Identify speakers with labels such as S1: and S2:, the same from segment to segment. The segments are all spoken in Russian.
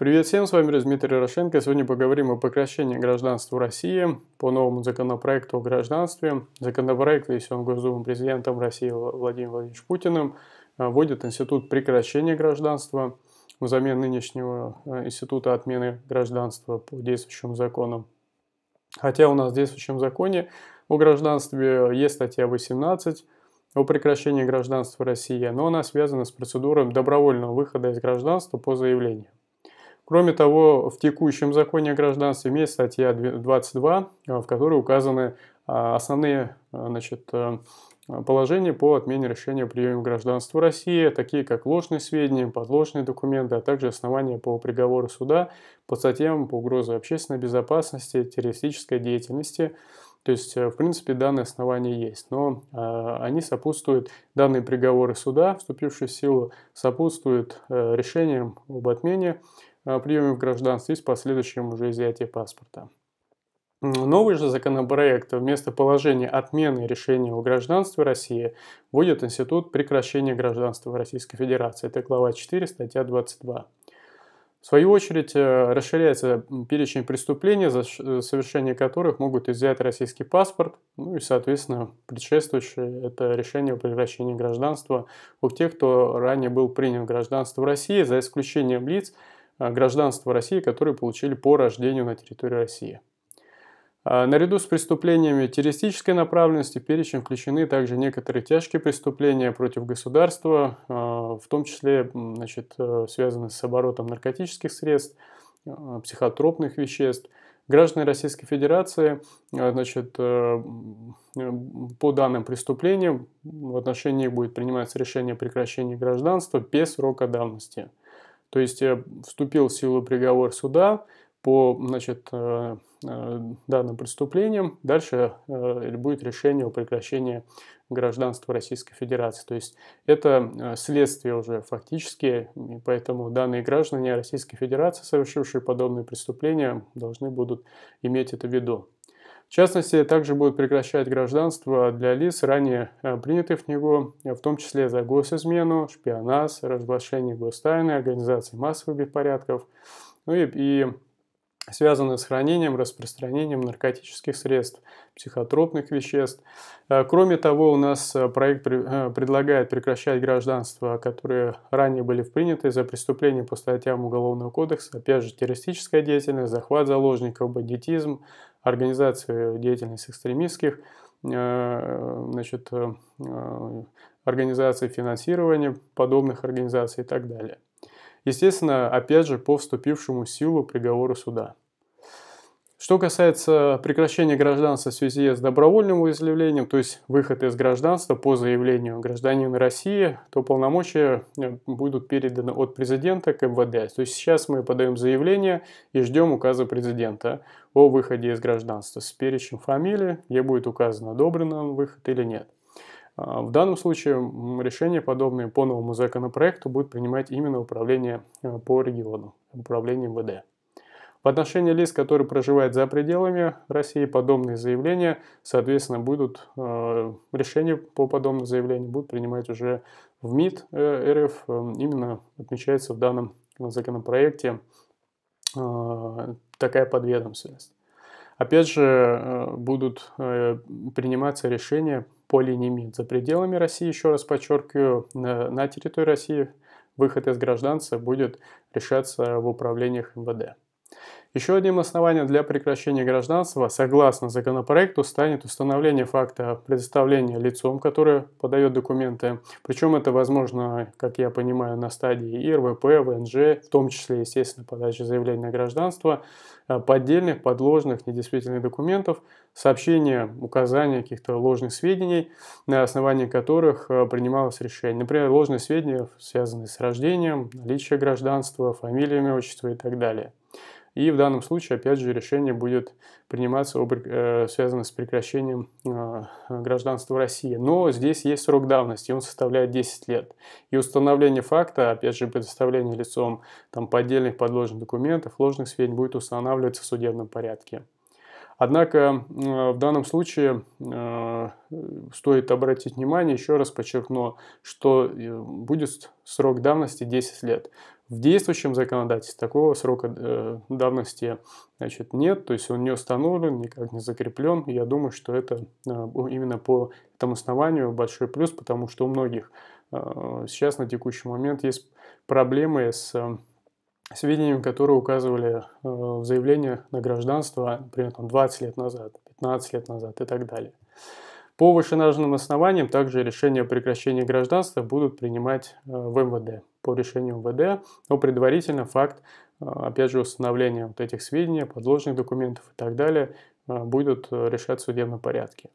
S1: Привет всем, с вами Дмитрий Ярошенко. Сегодня поговорим о прекращении гражданства России по новому законопроекту о гражданстве. Законопроект, внесен госдумым президентом России Владимиром Владимировичем Путиным, а, вводит институт прекращения гражданства взамен нынешнего а, института отмены гражданства по действующим законам. Хотя у нас в действующем законе о гражданстве есть статья 18 о прекращении гражданства России, но она связана с процедурой добровольного выхода из гражданства по заявлению. Кроме того, в текущем законе о гражданстве есть статья 22, э, в которой указаны а, основные э, значит, э, положения по отмене решения о приеме гражданства России, такие как ложные сведения, подложные документы, а также основания по приговору суда по статьям по угрозе общественной безопасности, террористической деятельности. То есть, в принципе, данные основания есть, но э, они сопутствуют, данные приговоры суда, вступившие в силу, сопутствуют э, решениям об отмене приеме в гражданстве и с последующим уже изъятием паспорта. Новый же законопроект вместо положения отмены решения о гражданстве России вводит институт прекращения гражданства Российской Федерации. Это глава 4, статья 22. В свою очередь э, расширяется перечень преступлений, за э, совершение которых могут изъять российский паспорт, ну и, соответственно, предшествующее это решение о прекращении гражданства у тех, кто ранее был принят в гражданство в России, за исключением лиц, а, гражданство России, которые получили по рождению на территории России. А, наряду с преступлениями террористической направленности в перечень включены также некоторые тяжкие преступления против государства, а, в том числе значит, э, связанные с оборотом наркотических средств, психотропных веществ. Граждане Российской Федерации значит, э, э, по данным преступлениям в отношении их будет приниматься решение о прекращении гражданства без срока давности. То есть вступил в силу приговор суда по значит, э, э, данным преступлениям. Дальше э, будет решение о прекращении гражданства Российской Федерации. То есть это следствие уже фактически, и поэтому данные граждане Российской Федерации, совершившие подобные преступления, должны будут иметь это в виду. В частности, также будет прекращать гражданство для лиц, ранее э, принятых в него, э, в том числе за госизмену, шпионаж, разглашение гостайны, организации массовых беспорядков, ну и, и связаны с хранением, распространением наркотических средств, психотропных веществ. Э, кроме того, у нас проект предлагает прекращать гражданство, которые ранее были приняты за преступления по статьям Уголовного кодекса, опять же, террористическая деятельность, захват заложников, бандитизм, организацию деятельности экстремистских э, значит, э, организации финансирования подобных организаций и так далее. Естественно, опять же, по вступившему в силу приговору суда. Что касается прекращения гражданства в связи с добровольным изъявлением, то есть выход из гражданства по заявлению гражданина России, то полномочия э, будут переданы от президента к МВД. То есть сейчас мы подаем заявление и ждем указа президента о выходе из гражданства с перечнем фамилии, где будет указано, одобрен он выход или нет. А, в данном случае решение подобные по новому законопроекту, будет принимать именно управление э, по региону, управление МВД. В отношении лиц, которые проживают за пределами России, подобные заявления, соответственно, будут э, решения по подобным заявлениям будут принимать уже в МИД э, РФ. Э, именно отмечается в данном законопроекте э, такая подведомственность. Опять же, э, будут э, приниматься решения по линии МИД за пределами России, еще раз подчеркиваю, на территории России выход из гражданства будет решаться в управлениях МВД. Еще одним основанием для прекращения гражданства, согласно законопроекту, станет установление факта предоставления лицом, которое подает документы. Причем это возможно, как я понимаю, на стадии ИРВП, ВНЖ, в том числе, естественно, подача заявления на гражданство, э, поддельных, подложных, недействительных документов, сообщения, указания каких-то ложных сведений, на основании которых э, принималось решение. Например, ложные сведения, связанные с рождением, наличием гражданства, фамилиями, отчества и так далее. И в данном случае, опять же, решение будет приниматься, э, связано с прекращением э, гражданства России. Но здесь есть срок давности, он составляет 10 лет. И установление факта, опять же, предоставление лицом там, поддельных подложных документов, ложных сведений будет устанавливаться в судебном порядке. Однако э, в данном случае стоит обратить внимание, еще раз подчеркну, что будет срок давности 10 лет. В действующем законодательстве такого срока э, давности значит, нет, то есть он не установлен, никак не закреплен. Я думаю, что это э, именно по этому основанию большой плюс, потому что у многих э, сейчас на текущий момент есть проблемы с э, сведением, которые указывали э, в заявлении на гражданство, например, там, 20 лет назад, 15 лет назад и так далее. По вышенажным основаниям также решение о прекращении гражданства будут принимать э, в МВД по решению МВД, но предварительно факт, э, опять же, установления вот этих сведений, подложных документов и так далее э, будут решать в судебном порядке.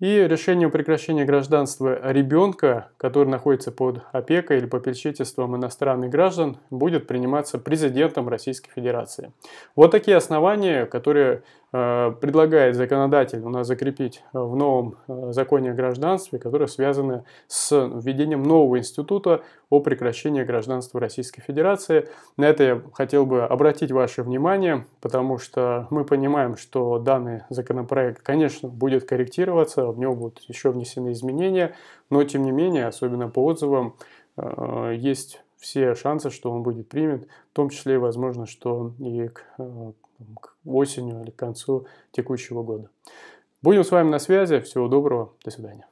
S1: И решение о прекращении гражданства ребенка, который находится под опекой или попечительством иностранных граждан, будет приниматься президентом Российской Федерации. Вот такие основания, которые Э, предлагает законодатель у нас закрепить э, в новом э, законе о гражданстве, которое связано с введением нового института о прекращении гражданства Российской Федерации. На это я хотел бы обратить ваше внимание, потому что мы понимаем, что данный законопроект, конечно, будет корректироваться, в него будут еще внесены изменения, но тем не менее, особенно по отзывам, есть все шансы, что он будет принят, в том числе и возможно, что и к там, к осенью или к концу текущего года. Будем с вами на связи. Всего доброго. До свидания.